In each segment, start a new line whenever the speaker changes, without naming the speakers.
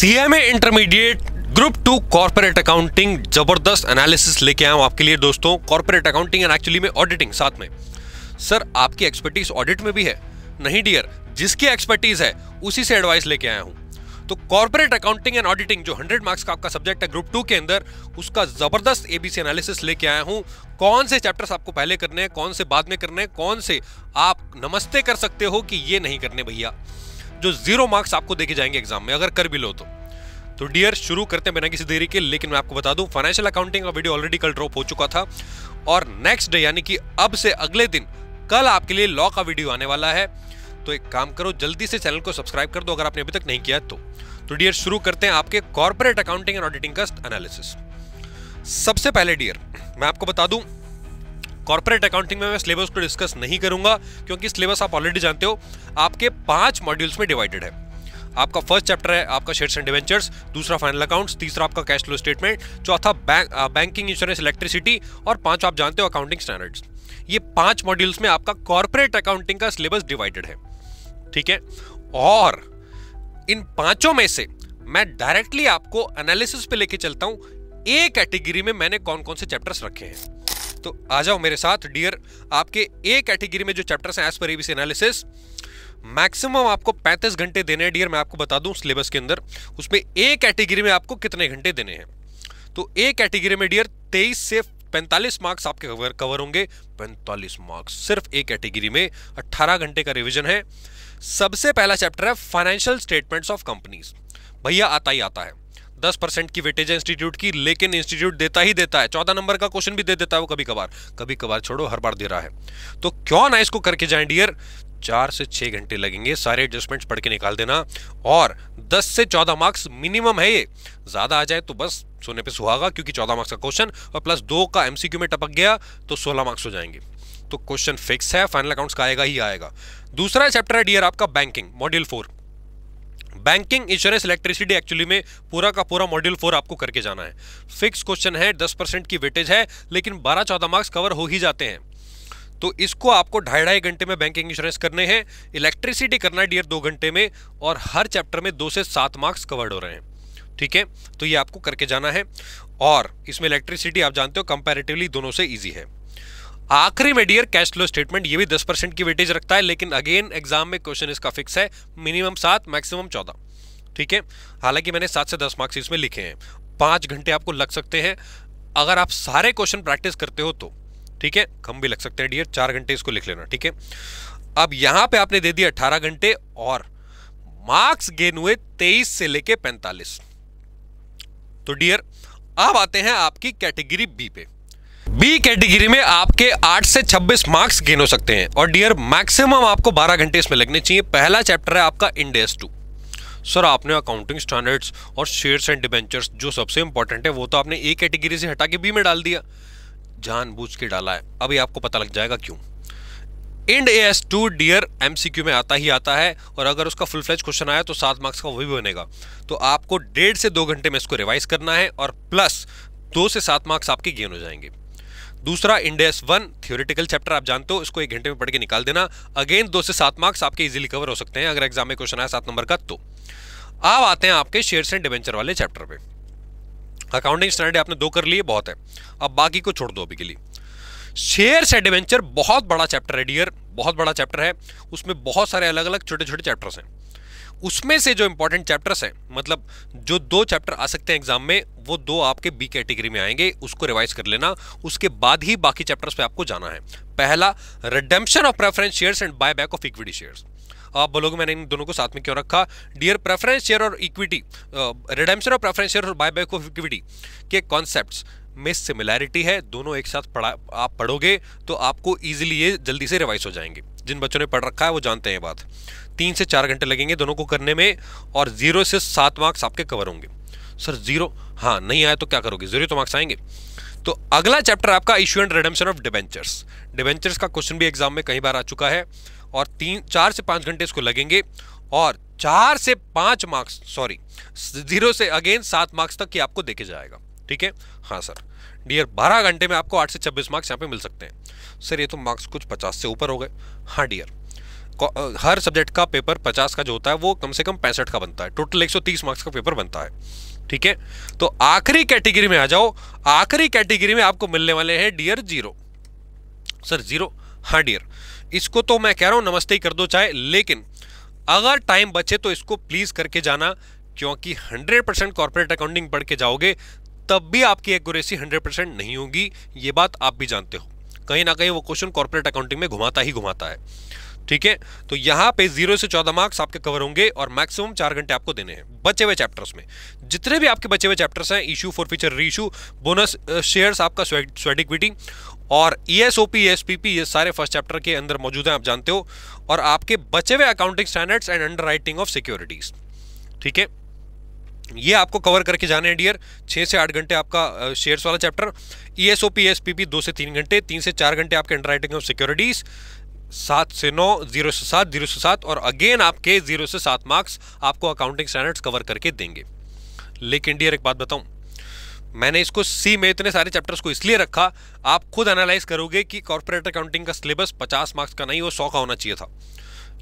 CMA intermediate group two corporate accounting जबरदस्त analysis लेके आया हूँ आपके लिए दोस्तों कॉर्पोरेट अकाउंटिंग एंड एक्चुअली में ऑडिटिंग साथ में सर आपकी एक्सपर्टीज ऑडिट में भी है नहीं डियर जिसकी एक्सपर्टीज है उसी से एडवाइस लेके आया हूँ तो कॉर्पोरेट अकाउंटिंग एंड ऑडिटिंग जो 100 मार्क्स का आपका सब्जेक्ट है ग्रुप टू के अंदर उसका जबरदस्त एबीसी एनालिसिस लेके आया हूँ कौन से चैप्टर्स आपको पहले करने हैं कौन से बाद में करने हैं कौन से आप नमस्ते कर सकते हो कि ये नहीं करने भैया जो जीरो मार्क्स आपको देखे जाएंगे एग्जाम में अगर कर भी लो तो तो डियर शुरू करते हैं बिना किसी देरी के लेकिन मैं आपको बता दूं फाइनेंशियल अकाउंटिंग का वीडियो ऑलरेडी कल ड्रॉप हो चुका था और नेक्स्ट डे यानी कि अब से अगले दिन कल आपके लिए लॉ का वीडियो आने वाला है तो एक काम करो जल्दी से चैनल को सब्सक्राइब कर दो अगर आपने अभी तक नहीं किया तो तो डियर शुरू करते हैं आपके कॉर्पोरेट अकाउंटिंग एंड ऑडिटिंग का एनालिसिस सबसे पहले डियर मैं आपको बता दूं कॉर्पोरेट अकाउंटिंग में मैं सिलेबस को डिस्कस नहीं करूंगा क्योंकि सिलेबस आप ऑलरेडी जानते हो आपके पांच मॉड्यूल्स में डिवाइडेड है आपका फर्स्ट चैप्टर है आपका शेयर्स एंड डिवेंचर्स दूसरा फाइनल अकाउंट्स तीसरा आपका कैश फ्लो स्टेटमेंट चौथा बैंकिंग इंश्योरेंस इलेक्ट्रिसिटी और पांच आप जानते हो अकाउंटिंग स्टैंडर्ड्स ये पांच मॉड्यूल्स में आपका कॉर्पोरेट अकाउंटिंग का सिलेबस डिवाइडेड है ठीक है और इन पांचों में से मैं डायरेक्टली आपको एनालिसिस पे लेके चलता हूं ए कैटेगरी में मैंने कौन कौन से चैप्टर्स रखे हैं तो आ जाओ मेरे साथ डियर आपके ए कैटेगरी में जो चैप्टर्स हैं as per ABC analysis maximum आपको 35 घंटे देने हैं डियर मैं आपको बता दूं सिलेबस के अंदर उसमें ए कैटेगरी में आपको कितने घंटे देने हैं तो ए कैटेगरी में डियर 23 से 45 मार्क्स आपके कवर कवर होंगे 45 मार्क्स सिर्फ ए कैटेगरी में 18 घंटे का रिवीजन है सबसे पहला चैप्टर है फाइनेंशियल स्टेटमेंट्स ऑफ कंपनीज भैया आता ही आता है दस परसेंट की वेटेज है इंस्टीट्यूट की लेकिन इंस्टीट्यूट देता ही देता है चौदह नंबर का क्वेश्चन भी दे देता है वो कभी कभार कभी कभार छोड़ो हर बार दे रहा है तो क्यों ना इसको करके जाए डियर चार से छह घंटे लगेंगे सारे एडजस्टमेंट्स पढ़ के निकाल देना और दस से चौदह मार्क्स मिनिमम है ये ज़्यादा आ जाए तो बस सोने पे सुहागा क्योंकि चौदह मार्क्स का क्वेश्चन और प्लस दो का एमसीक्यू में टपक गया तो सोलह मार्क्स हो जाएंगे तो क्वेश्चन फिक्स है फाइनल अकाउंट्स का आएगा ही आएगा दूसरा चैप्टर है डियर आपका banking module four banking insurance electricity actually में पूरा का पूरा मॉड्यूल फोर आपको करके जाना है फिक्स क्वेश्चन है दस परसेंट की वेटेज है लेकिन बारह चौदह मार्क्स कवर हो ही जाते हैं तो इसको आपको ढाई ढाई घंटे में बैंकिंग इंश्योरेंस करने हैं इलेक्ट्रिसिटी करना है डियर दो घंटे में और हर चैप्टर में दो से सात मार्क्स कवर्ड हो रहे हैं ठीक है तो ये आपको करके जाना है और इसमें इलेक्ट्रिसिटी आप जानते हो कंपैरेटिवली दोनों से ईजी है आखिरी में डियर कैश फ्लो स्टेटमेंट ये भी दस परसेंट की वेटेज रखता है लेकिन अगेन एग्जाम में क्वेश्चन इसका फिक्स है मिनिमम सात मैक्सिमम चौदह ठीक है हालांकि मैंने सात से दस मार्क्स इसमें लिखे हैं पाँच घंटे आपको लग सकते हैं अगर आप सारे क्वेश्चन प्रैक्टिस करते हो तो ठीक है कम भी लग सकते हैं डियर चार घंटे इसको लिख लेना ठीक है अब यहां पे आपने दे दिया अट्ठारह घंटे और मार्क्स गेन हुए तेईस से लेके पैंतालीस तो डियर अब आते हैं आपकी कैटेगरी बी पे बी कैटेगरी में आपके 8 से 26 मार्क्स गेन हो सकते हैं और डियर मैक्सिमम आपको 12 घंटे इसमें लगने चाहिए पहला चैप्टर है आपका इंडेस टू सर आपने अकाउंटिंग स्टैंडर्ड्स और शेयर्स एंड डिबेंचर्स जो सबसे इंपॉर्टेंट है वो तो आपने ए कैटेगरी से हटा के बी में डाल दिया जानबूझ के डाला है अभी आपको पता लग जाएगा क्यों Ind A S two dear M C Q में आता ही आता है और अगर उसका फुल फ्लेज क्वेश्चन आया तो सात मार्क्स का वही बनेगा तो आपको डेढ़ से दो घंटे में इसको रिवाइज करना है और प्लस दो से सात मार्क्स आपके गेन हो जाएंगे दूसरा इंडेस वन थियोरिटिकल चैप्टर आप जानते हो इसको एक घंटे में पढ़ के निकाल देना अगेन दो से सात मार्क्स आपके इजीली कवर हो सकते हैं अगर एग्जाम में क्वेश्चन आया सात नंबर का तो अब आते हैं आपके शेयर एंड डिवेंचर वाले चैप्टर पे अकाउंटिंग स्टैंडर्ड आपने दो कर लिए बहुत है अब बाकी को छोड़ दो अभी के लिए शेयर एंड डिवेंचर बहुत बड़ा चैप्टर है डियर बहुत बड़ा चैप्टर है उसमें बहुत सारे अलग अलग छोटे छोटे चैप्टर्स हैं उसमें से जो इंपॉर्टेंट चैप्टर्स हैं मतलब जो दो चैप्टर आ सकते हैं एग्जाम में वो दो आपके बी कैटेगरी में आएंगे उसको रिवाइज कर लेना उसके बाद ही बाकी चैप्टर्स पे आपको जाना है पहला redemption of preference shares and buy back of equity shares आप बोलोगे मैंने इन दोनों को साथ में क्यों रखा डियर प्रेफरेंस शेयर और equity redemption of preference share और बाय बैक ऑफ इक्विटी के कॉन्सेप्ट में सिमिलैरिटी है दोनों एक साथ पढ़ा आप पढ़ोगे तो आपको ईजिली ये जल्दी से रिवाइज हो जाएंगे जिन बच्चों ने पढ़ रखा है वो जानते हैं बात तीन से चार घंटे लगेंगे दोनों को करने में और जीरो से सात मार्क्स आपके कवर होंगे सर जीरो हाँ नहीं आया तो क्या करोगे जीरो तो मार्क्स आएंगे तो अगला चैप्टर आपका issue and redemption of debentures debentures का क्वेश्चन भी एग्जाम में कई बार आ चुका है और तीन चार से पाँच घंटे इसको लगेंगे और चार से पाँच मार्क्स सॉरी जीरो से अगेन सात मार्क्स तक ये आपको देखे जाएगा ठीक है हाँ सर डियर बारह घंटे में आपको आठ से छब्बीस मार्क्स यहाँ पे मिल सकते हैं सर ये तो मार्क्स कुछ पचास से ऊपर हो गए हाँ डियर हर सब्जेक्ट का पेपर पचास का जो होता है वो कम से कम पैंसठ का बनता है टोटल एक मार्क्स का पेपर बनता है ठीक है तो आखिरी कैटेगरी में आ जाओ आखिरी कैटेगरी में आपको मिलने वाले हैं डियर जीरो सर जीरो हाँ डियर इसको तो मैं कह रहा हूँ नमस्ते ही कर दो चाहे लेकिन अगर टाइम बचे तो इसको प्लीज़ करके जाना क्योंकि 100 परसेंट कॉर्पोरेट अकाउंटिंग पढ़ के जाओगे तब भी आपकी एक्यूरेसी 100% नहीं होगी ये बात आप भी जानते हो कहीं ना कहीं वो क्वेश्चन कॉर्पोरेट अकाउंटिंग में घुमाता ही घुमाता है ठीक है तो यहाँ पे जीरो से चौदह मार्क्स आपके कवर होंगे और मैक्सिमम चार घंटे आपको देने हैं बचे हुए चैप्टर्स में जितने भी आपके बचे हुए चैप्टर्स हैं issue for future re issue bonus shares आपका स्वेट इक्विटी और E S O P S P P ये सारे फर्स्ट चैप्टर के अंदर मौजूद हैं आप जानते हो और आपके बचे हुए accounting standards and underwriting of securities ठीक है ये आपको कवर करके जाने हैं डियर छः से आठ घंटे आपका शेयर्स वाला chapter E S O P S P P दो से तीन घंटे तीन से चार घंटे आपके अंडरराइटिंग ऑफ सिक्योरिटीज़ सात से नौ जीरो से सात जीरो से सात और अगेन आपके जीरो से सात मार्क्स आपको अकाउंटिंग स्टैंडर्ड्स कवर करके देंगे लेकिन डियर एक बात बताऊँ मैंने इसको सी में इतने सारे चैप्टर्स को इसलिए रखा आप खुद एनालाइज करोगे कि कॉर्पोरेट अकाउंटिंग का सिलेबस पचास मार्क्स का नहीं वो सौ का होना चाहिए था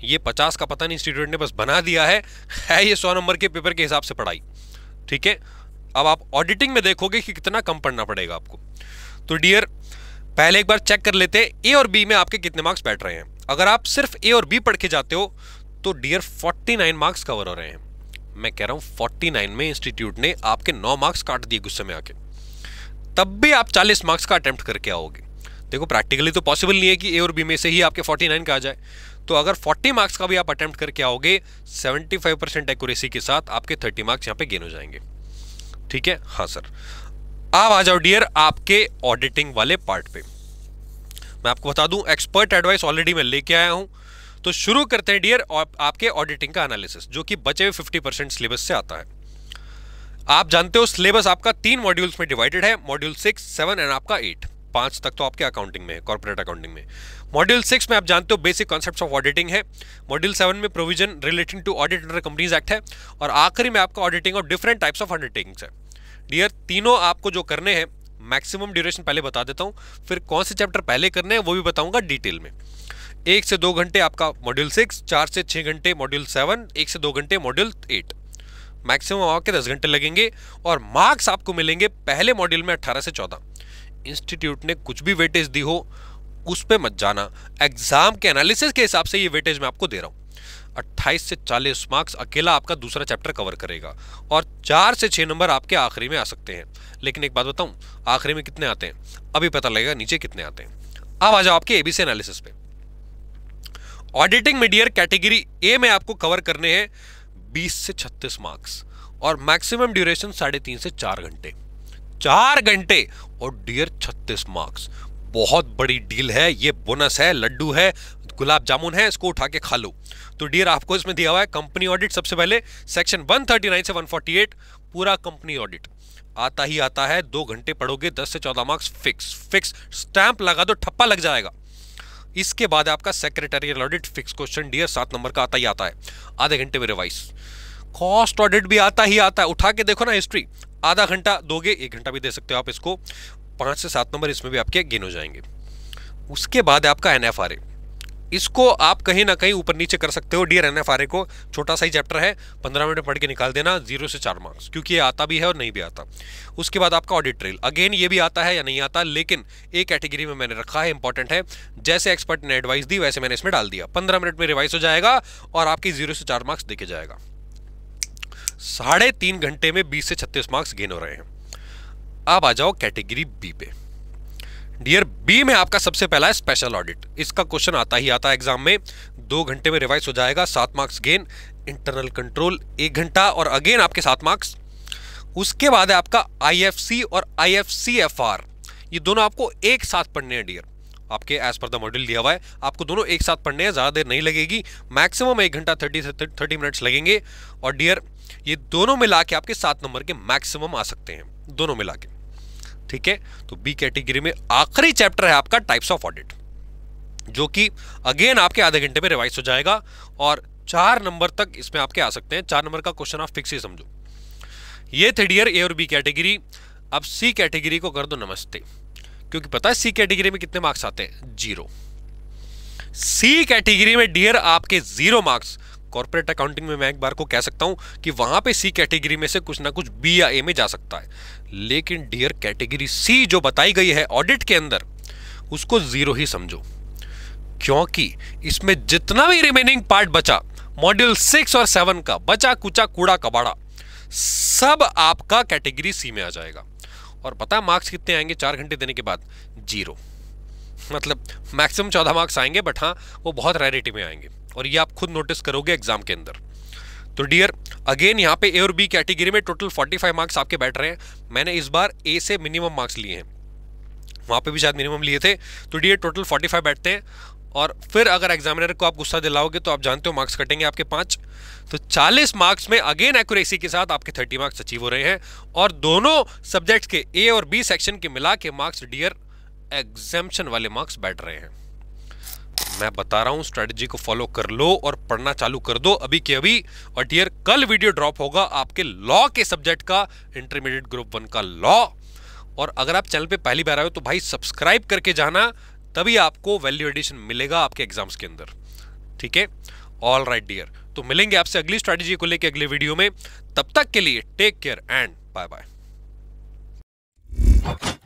ये पचास का पता नहीं स्टूडेंट ने बस बना दिया है है ये सौ नंबर के पेपर के हिसाब से पढ़ाई ठीक है अब आप ऑडिटिंग में देखोगे कि कितना कम पढ़ना पड़ेगा आपको तो डियर पहले एक बार चेक कर लेते हैं ए और बी में आपके कितने मार्क्स बैठ रहे हैं अगर आप सिर्फ ए और बी पढ़ के जाते हो तो डियर 49 मार्क्स कवर हो रहे हैं मैं कह रहा हूँ 49 में इंस्टीट्यूट ने आपके 9 मार्क्स काट दिए गुस्से में आके तब भी आप 40 मार्क्स का अटैम्प्ट करके आओगे देखो प्रैक्टिकली तो पॉसिबल नहीं है कि ए और बी में से ही आपके 49 का आ जाए तो अगर 40 मार्क्स का भी आप अटेम्प्ट करके आओगे 75 परसेंट एक्यूरेसी के साथ आपके 30 मार्क्स यहाँ पे गेन हो जाएंगे ठीक है हाँ सर आप आ जाओ डियर आपके ऑडिटिंग वाले पार्ट पे मैं आपको बता दूं एक्सपर्ट एडवाइस ऑलरेडी मैं लेके आया हूं तो शुरू करते हैं डियर आपके ऑडिटिंग का एनालिसिस जो कि बचे हुए फिफ्टी परसेंट सिलेबस से आता है आप जानते हो सिलेबस आपका तीन मॉड्यूल्स में डिवाइडेड है मॉड्यूल सिक्स सेवन एंड आपका एट पांच तक तो आपके अकाउंटिंग में है कॉर्पोरेट अकाउंटिंग में मॉड्यूल सिक्स में आप जानते हो बेसिक कॉन्सेप्ट्स ऑफ ऑडिटिंग है मॉड्यूल सेवन में provision relating to audit under companies act है और आखिरी में आपका ऑडिटिंग और डिफरेंट टाइप्स ऑफ ऑडिटिंग है डियर तीनों आपको जो करने हैं मैक्सिमम ड्यूरेशन पहले बता देता हूँ फिर कौन से चैप्टर पहले करने हैं वो भी बताऊँगा डिटेल में एक से दो घंटे आपका मॉड्यूल सिक्स चार से छः घंटे मॉड्यूल सेवन एक से दो घंटे मॉड्यूल एट मैक्सिमम आपके दस घंटे लगेंगे और मार्क्स आपको मिलेंगे पहले मॉड्यूल में अट्ठारह से चौदह इंस्टीट्यूट ने कुछ भी वेटेज दी हो उस पर मत जाना एग्जाम के एनालिसिस के हिसाब से ये वेटेज मैं आपको दे रहा हूँ 28 से 40 मार्क्स अकेला आपका दूसरा चैप्टर कवर करेगा और चार से छः नंबर आपके आखिरी में आ सकते हैं लेकिन एक बात बताऊँ आखिरी में कितने आते हैं अभी पता लगेगा नीचे कितने आते हैं अब आ जाओ आपके ए एनालिसिस पे ऑडिटिंग मीडियर कैटेगरी ए में आपको कवर करने हैं बीस से छत्तीस मार्क्स और मैक्सिमम ड्यूरेशन साढ़े तीन से चार घंटे चार घंटे और डियर छत्तीस मार्क्स बहुत बड़ी डील है ये बोनस है लड्डू है गुलाब जामुन है इसको उठा के खा लो तो डियर आपको इसमें दिया हुआ है कंपनी ऑडिट सबसे पहले सेक्शन 139 से 148 पूरा कंपनी ऑडिट आता ही आता है दो घंटे पढ़ोगे 10 से 14 मार्क्स फिक्स फिक्स स्टैंप लगा दो ठप्पा लग जाएगा इसके बाद आपका secretarial audit fix question dear सात नंबर का आता ही आता है आधे घंटे में रिवाइज कॉस्ट ऑडिट भी आता ही आता है उठा के देखो ना हिस्ट्री आधा घंटा दोगे एक घंटा भी दे सकते हो आप इसको पाँच से सात नंबर इसमें भी आपके गेन हो जाएंगे उसके बाद आपका एन इसको आप कहीं ना कहीं ऊपर नीचे कर सकते हो डियर एन को छोटा सा ही चैप्टर है पंद्रह मिनट पढ़ के निकाल देना जीरो से चार मार्क्स क्योंकि ये आता भी है और नहीं भी आता उसके बाद आपका ऑडिट ट्रेल अगेन ये भी आता है या नहीं आता लेकिन एक कैटेगरी में मैंने रखा है इंपॉर्टेंट है जैसे एक्सपर्ट ने एडवाइस दी वैसे मैंने इसमें डाल दिया पंद्रह मिनट में रिवाइज हो जाएगा और आपकी जीरो से चार मार्क्स देखे जाएगा साढ़े तीन घंटे में 20 से 36 मार्क्स गेन हो रहे हैं अब आ जाओ कैटेगरी बी पे डियर बी में आपका सबसे पहला है स्पेशल ऑडिट इसका क्वेश्चन आता ही आता है एग्जाम में दो घंटे में रिवाइज हो जाएगा सात मार्क्स गेन इंटरनल कंट्रोल एक घंटा और अगेन आपके सात मार्क्स उसके बाद है आपका आई और आई ये दोनों आपको एक साथ पढ़ने हैं डियर आपके एज पर द मॉड्यूल दिया हुआ है आपको दोनों एक साथ पढ़ने हैं ज़्यादा देर नहीं लगेगी मैक्सिमम एक घंटा थर्टी थर्टी मिनट्स लगेंगे और डियर ये दोनों मिला के आपके सात नंबर के मैक्सिमम आ सकते हैं दोनों मिला के ठीक है तो बी कैटेगरी में आखिरी चैप्टर है आपका टाइप्स ऑफ ऑडिट जो कि अगेन आपके आधे घंटे में रिवाइज हो जाएगा और चार नंबर तक इसमें आपके आ सकते हैं चार नंबर का क्वेश्चन आप फिक्स ही समझो ये थे डियर ए और बी कैटेगरी अब सी कैटेगरी को कर दो नमस्ते क्योंकि पता है सी कैटेगरी में कितने मार्क्स आते हैं जीरो सी कैटेगरी में डियर आपके जीरो मार्क्स कॉर्पोरेट अकाउंटिंग में मैं एक बार को कह सकता हूं कि वहां पे सी कैटेगरी में से कुछ ना कुछ बी या ए में जा सकता है लेकिन डियर कैटेगरी सी जो बताई गई है ऑडिट के अंदर उसको जीरो ही समझो क्योंकि इसमें जितना भी रिमेनिंग पार्ट बचा मॉड्यूल सिक्स और सेवन का बचा कुचा कूड़ा कबाड़ा सब आपका कैटेगरी सी में आ जाएगा और पता मार्क्स कितने आएंगे चार घंटे देने के बाद जीरो मतलब मैक्सिमम चौदह मार्क्स आएंगे बट हाँ वो बहुत रैरिटी में आएंगे और ये आप खुद नोटिस करोगे एग्जाम के अंदर तो डियर अगेन यहाँ पे ए और बी कैटेगरी में टोटल 45 मार्क्स आपके बैठ रहे हैं मैंने इस बार ए से मिनिमम मार्क्स लिए हैं वहाँ पे भी शायद मिनिमम लिए थे तो डियर टोटल 45 बैठते हैं और फिर अगर एग्जामिनर को आप गुस्सा दिलाओगे तो आप जानते हो मार्क्स कटेंगे आपके पांच तो 40 मार्क्स में अगेन एक्यूरेसी के साथ आपके 30 मार्क्स अचीव हो रहे हैं और दोनों सब्जेक्ट्स के ए और बी सेक्शन के मिला के मार्क्स डियर एग्जामेशन वाले मार्क्स बैठ रहे हैं मैं बता रहा हूं स्ट्रैटेजी को फॉलो कर लो और पढ़ना चालू कर दो अभी के अभी और डियर कल वीडियो ड्रॉप होगा आपके लॉ के सब्जेक्ट का इंटरमीडिएट ग्रुप वन का लॉ और अगर आप चैनल पे पहली बार आए हो तो भाई सब्सक्राइब करके जाना तभी आपको वैल्यू एडिशन मिलेगा आपके एग्जाम्स के अंदर ठीक है ऑल राइट डियर तो मिलेंगे आपसे अगली स्ट्रेटेजी को लेकर अगले वीडियो में तब तक के लिए take care and bye bye